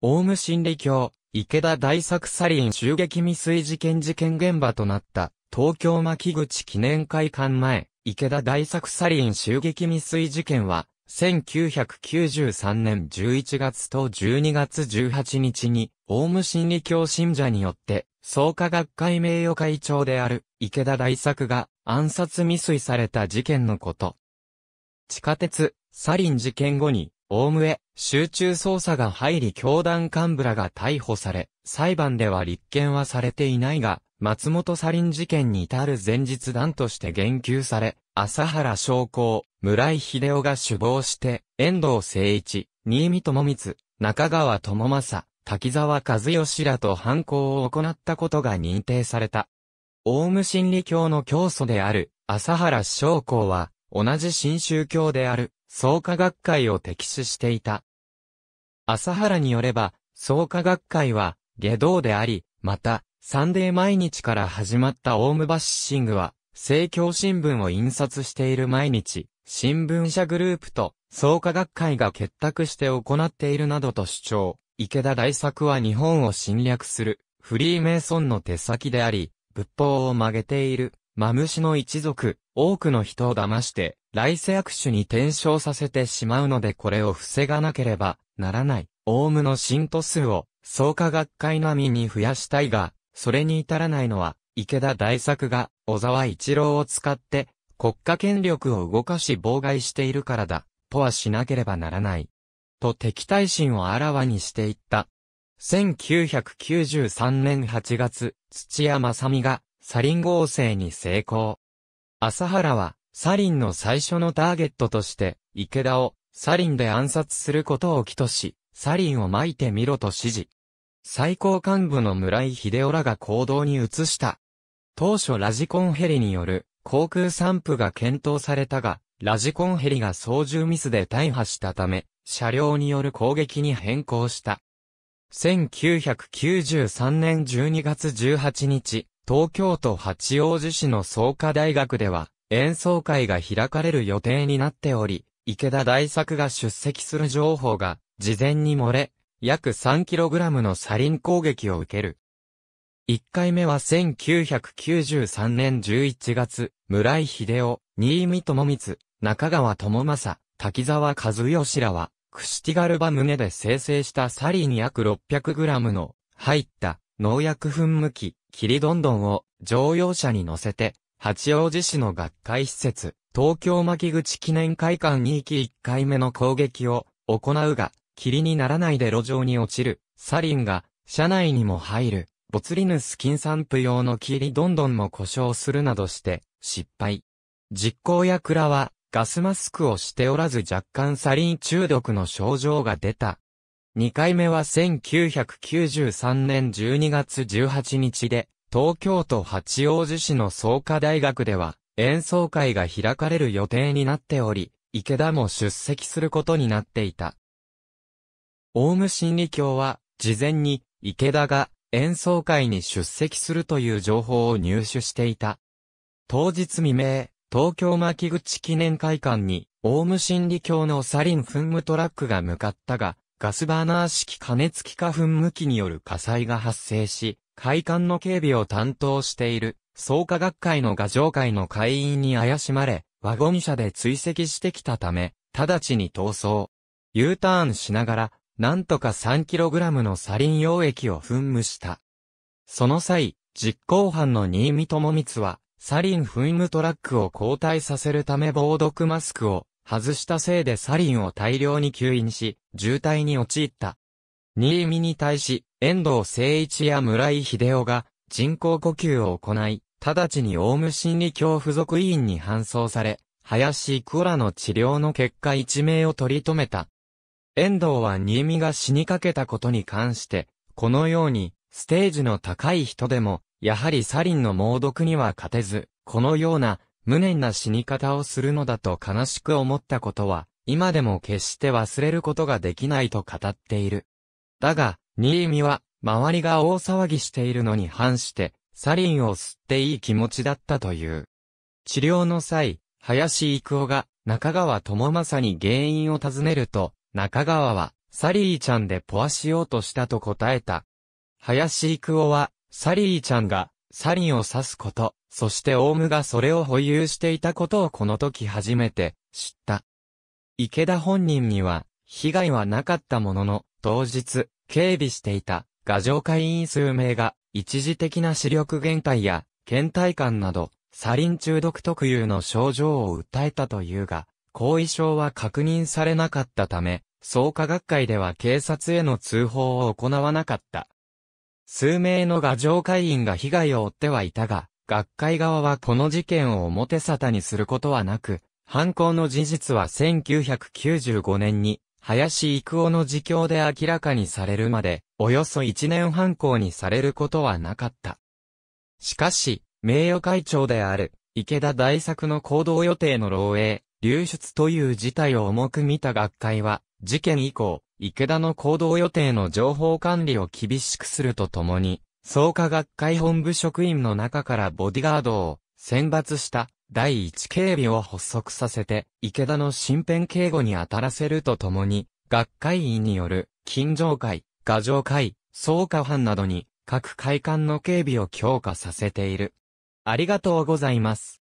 オウム真理教、池田大作サリン襲撃未遂事件事件現場となった、東京牧口記念会館前、池田大作サリン襲撃未遂事件は、1993年11月と12月18日に、オウム真理教信者によって、創価学会名誉会長である池田大作が暗殺未遂された事件のこと。地下鉄、サリン事件後に、オウムへ集中捜査が入り教団幹部らが逮捕され、裁判では立件はされていないが、松本サリン事件に至る前日談として言及され、朝原昌光、村井秀夫が首謀して、遠藤誠一、新見智光、中川智正、滝沢和義らと犯行を行ったことが認定された。オウム真理教の教祖である、朝原昌光は、同じ新宗教である、創価学会を敵視していた。朝原によれば、創価学会は、下道であり、また、サンデー毎日から始まったオウムバッシングは、政教新聞を印刷している毎日、新聞社グループと創価学会が結託して行っているなどと主張。池田大作は日本を侵略する、フリーメイソンの手先であり、仏法を曲げている、マムシの一族、多くの人を騙して、来世悪種に転生させてしまうのでこれを防がなければならない。オウムの信徒数を、創価学会並みに増やしたいが、それに至らないのは、池田大作が、小沢一郎を使って、国家権力を動かし妨害しているからだ、とはしなければならない。と敵対心をあらわにしていった。1993年8月、土屋正美がサリン合成に成功。朝原は、サリンの最初のターゲットとして、池田を、サリンで暗殺することを起とし、サリンを撒いてみろと指示。最高幹部の村井秀夫らが行動に移した。当初ラジコンヘリによる航空散布が検討されたが、ラジコンヘリが操縦ミスで大破したため、車両による攻撃に変更した。1993年12月18日、東京都八王子市の創価大学では、演奏会が開かれる予定になっており、池田大作が出席する情報が、事前に漏れ、約 3kg のサリン攻撃を受ける。1回目は1993年11月、村井秀夫、新見智光、中川智正、滝沢和義らは、クシティガルバ胸で生成したサリン約 600g の、入った、農薬噴霧器、霧どんどんを乗用車に乗せて、八王子市の学会施設、東京巻口記念会館に行き1回目の攻撃を行うが、霧にならないで路上に落ちる、サリンが、車内にも入る、ボツリヌス金散布用の霧どんどんも故障するなどして、失敗。実行役らは、ガスマスクをしておらず若干サリン中毒の症状が出た、2回目は1993年12月18日で、東京都八王子市の創価大学では、演奏会が開かれる予定になっており、池田も出席することになっていた。オウム真理教は、事前に、池田が演奏会に出席するという情報を入手していた。当日未明、東京牧口記念会館に、オウム真理教のサリン噴霧トラックが向かったが、ガスバーナー式加熱器花粉向きによる火災が発生し、会館の警備を担当している、創価学会の画上会の会員に怪しまれ、ワゴン車で追跡してきたため、直ちに逃走。U ターンしながら、なんとか 3kg のサリン溶液を噴霧した。その際、実行犯の新見智光は、サリン噴霧トラックを交代させるため防毒マスクを外したせいでサリンを大量に吸引し、渋滞に陥った。新見に対し、遠藤誠一や村井秀夫が人工呼吸を行い、直ちにオウム心理教附属委員に搬送され、林クオラの治療の結果一命を取り留めた。遠藤は新見が死にかけたことに関して、このように、ステージの高い人でも、やはりサリンの猛毒には勝てず、このような無念な死に方をするのだと悲しく思ったことは、今でも決して忘れることができないと語っている。だが、新見は、周りが大騒ぎしているのに反して、サリンを吸っていい気持ちだったという。治療の際、林育夫が中川智正に原因を尋ねると、中川は、サリーちゃんでポアしようとしたと答えた。林育夫は、サリーちゃんがサリンを指すこと、そしてオウムがそれを保有していたことをこの時初めて知った。池田本人には被害はなかったものの、当日、警備していた画上会員数名が一時的な視力限界や倦怠感など、サリン中毒特有の症状を訴えたというが、後遺症は確認されなかったため、創価学会では警察への通報を行わなかった。数名の画城会員が被害を負ってはいたが、学会側はこの事件を表沙汰にすることはなく、犯行の事実は1995年に、林育夫の自供で明らかにされるまで、およそ1年犯行にされることはなかった。しかし、名誉会長である、池田大作の行動予定の漏洩、流出という事態を重く見た学会は、事件以降、池田の行動予定の情報管理を厳しくするとともに、創価学会本部職員の中からボディガードを選抜した第一警備を発足させて、池田の身辺警護に当たらせるとともに、学会員による、近所会、画上会、創価班などに、各会館の警備を強化させている。ありがとうございます。